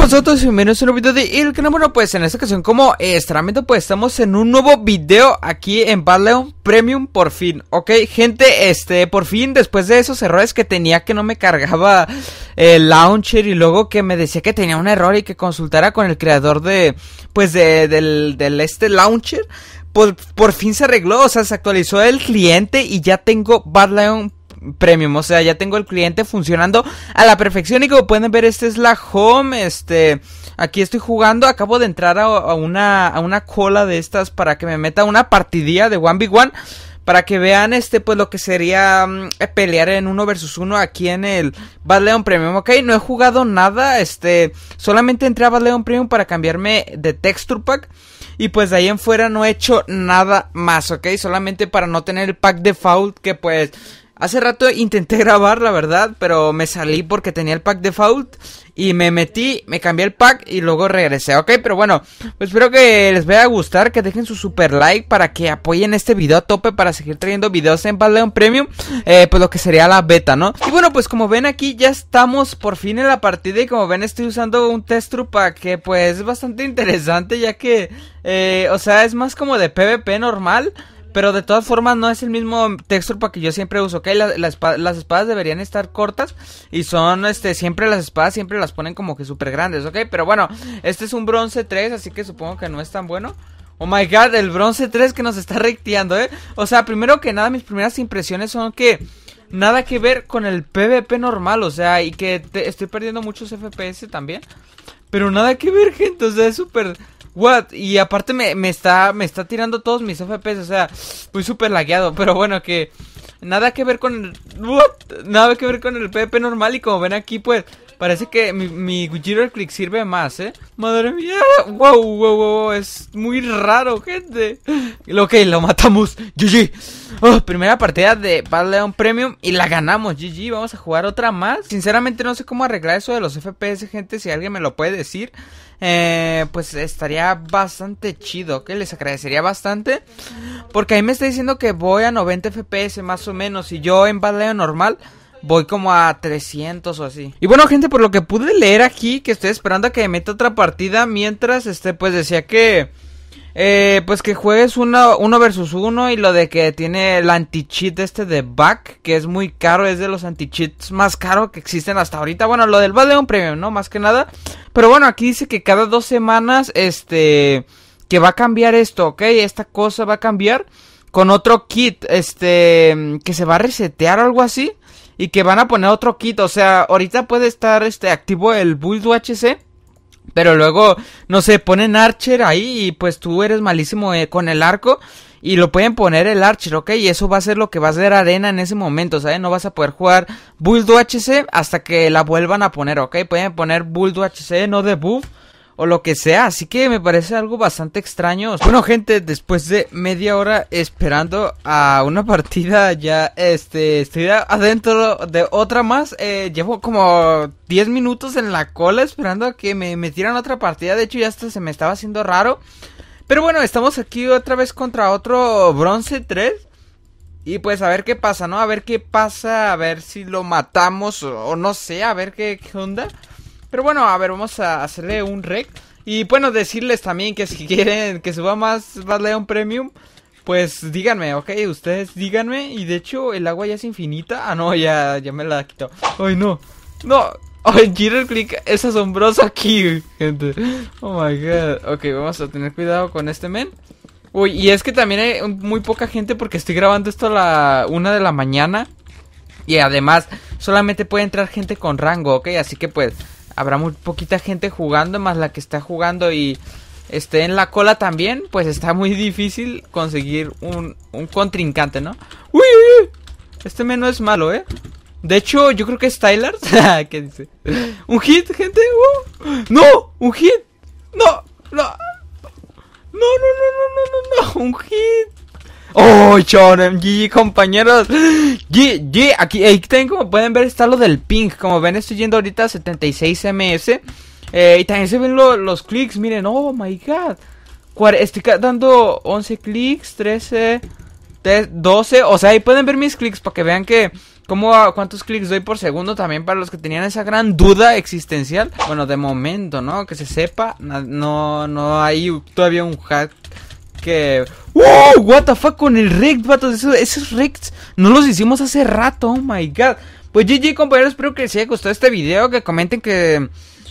han todos? Bienvenidos a un nuevo video de El Bueno, pues en esta ocasión como eh, extrañamente, pues estamos en un nuevo video aquí en Leon Premium por fin Ok, gente, este, por fin después de esos errores que tenía que no me cargaba el launcher Y luego que me decía que tenía un error y que consultara con el creador de, pues de, del, este launcher pues por, fin se arregló, o sea, se actualizó el cliente y ya tengo Premium premium. O sea, ya tengo el cliente funcionando a la perfección. Y como pueden ver, esta es la home. Este, aquí estoy jugando. Acabo de entrar a, una, cola de estas para que me meta una partidilla de 1v1 para que vean este pues lo que sería mm, pelear en uno versus uno aquí en el Leon Premium, ok, no he jugado nada, este, solamente entré a Leon Premium para cambiarme de texture pack y pues de ahí en fuera no he hecho nada más, ok, solamente para no tener el pack default que pues Hace rato intenté grabar, la verdad, pero me salí porque tenía el pack default y me metí, me cambié el pack y luego regresé, ¿ok? Pero bueno, pues espero que les vaya a gustar, que dejen su super like para que apoyen este video a tope para seguir trayendo videos en Battleground Premium, eh, pues lo que sería la beta, ¿no? Y bueno, pues como ven aquí ya estamos por fin en la partida y como ven estoy usando un test trupa que pues es bastante interesante ya que, eh, o sea, es más como de PvP normal. Pero de todas formas no es el mismo texture para que yo siempre uso, ¿ok? las espadas deberían estar cortas y son, este, siempre las espadas siempre las ponen como que súper grandes, ¿ok? Pero bueno, este es un bronce 3, así que supongo que no es tan bueno. Oh my god, el bronce 3 que nos está recteando, ¿eh? O sea, primero que nada, mis primeras impresiones son que nada que ver con el PvP normal, o sea, y que estoy perdiendo muchos FPS también. Pero nada que ver, gente, o sea, es súper what? Y aparte me, me, está, me está tirando todos mis FPS, o sea, muy súper lagueado, pero bueno, que nada que ver con el, what? Nada que ver con el PvP normal y como ven aquí, pues Parece que mi, mi Click sirve más, ¿eh? Madre mía. Wow, wow, wow. Es muy raro, gente. Ok, lo matamos. GG. Oh, primera partida de Leon Premium y la ganamos. GG, vamos a jugar otra más. Sinceramente no sé cómo arreglar eso de los FPS, gente. Si alguien me lo puede decir. Eh, pues estaría bastante chido, que les agradecería bastante. Porque ahí me está diciendo que voy a 90 FPS más o menos. Y yo en Battle normal Voy como a 300 o así. Y bueno, gente, por lo que pude leer aquí, que estoy esperando a que me meta otra partida. Mientras, este, pues decía que. Eh, pues que juegues uno, versus uno. Y lo de que tiene el anti-cheat este de back, que es muy caro, es de los anti-cheats más caros que existen hasta ahorita. Bueno, lo del de un Premium, ¿no? Más que nada. Pero bueno, aquí dice que cada dos semanas, este. Que va a cambiar esto, ¿ok? Esta cosa va a cambiar con otro kit, este. Que se va a resetear o algo así y que van a poner otro kit. O sea, ahorita puede estar este activo el bulldo HC. Pero luego, no sé, ponen Archer ahí y pues tú eres malísimo eh, con el arco y lo pueden poner el Archer, ¿ok? Y eso va a ser lo que va a ser arena en ese momento, ¿sabes? No vas a poder jugar bulldo HC hasta que la vuelvan a poner, ¿ok? Pueden poner bulldo HC, no de buff o lo que sea. Así que me parece algo bastante extraño. Bueno, gente, después de media hora esperando a una partida, ya este, estoy adentro de otra más. Eh, llevo como 10 minutos en la cola esperando a que me metieran otra partida. De hecho, ya hasta se me estaba haciendo raro. Pero bueno, estamos aquí otra vez contra otro bronce 3. Y pues a ver qué pasa, ¿no? A ver qué pasa, a ver si lo matamos o, no sé, a ver qué onda. Pero bueno, a ver, vamos a hacerle un rec. Y bueno, decirles también que si quieren que suba más más un Premium, pues díganme, ¿ok? Ustedes díganme. Y de hecho, el agua ya es infinita. Ah, no, ya, ya me la quitó. Ay, no. No. Ay, Jitter Click es asombroso aquí, gente. Oh my god. Ok, vamos a tener cuidado con este men. Uy, y es que también hay muy poca gente porque estoy grabando esto a la una de la mañana. Y además, solamente puede entrar gente con rango, ¿ok? Así que pues, habrá muy poquita gente jugando más la que está jugando y esté en la cola también, pues está muy difícil conseguir un, contrincante, ¿no? ¡Uy, uy, uy! Este menú es malo, ¿eh? De hecho, yo creo que es Tyler. ¿Qué dice? ¿Un hit, gente? Uh. ¡No! ¡Un hit! ¡No! ¡No! ¡No, no, no, no, no! no! ¡Un hit! y compañeros. GG, aquí, ahí, también como pueden ver está lo del ping. Como ven, estoy yendo ahorita a 76 ms. Eh, y también se ven los clics, miren, oh my god. Estoy dando 11 clics, 13, 12. O sea, ahí pueden ver mis clics para que vean que... Ah, ¿Cuántos clics doy por segundo? También para los que tenían esa gran duda existencial. Bueno, de momento, ¿no? Que se sepa, no, no hay todavía un hack que. ¡Wow! ¿What con el Rick, vatos? Esos, esos no los hicimos hace rato, oh my god. Pues GG, compañeros, espero que les haya gustado este video. Que comenten que.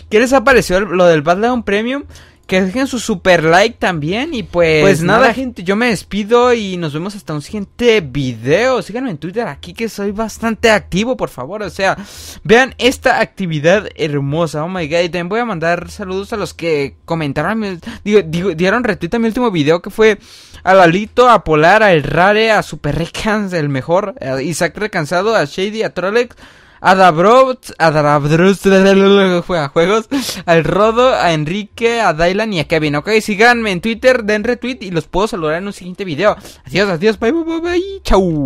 ¿Qué les ha lo del Bad Premium? que dejen su super like también. Y pues, pues nada, gente, yo me despido y nos vemos hasta un siguiente video. Síganme en Twitter aquí que soy bastante activo, por favor. O sea, vean esta actividad hermosa. Oh my god. Y también voy a mandar saludos a los que comentaron, digo, dieron retweet a mi último video que fue a Lalito, a Polar, a El Rare, a Super Recans, el mejor, a Isaac Recansado, a Shady, a Trolex. Adabrot, de juega juegos, al Rodo, a Enrique, a Dylan y a Kevin, ok, síganme en Twitter, den retweet y los puedo saludar en un siguiente video. Adiós, adiós, bye, bye, bye, bye chau.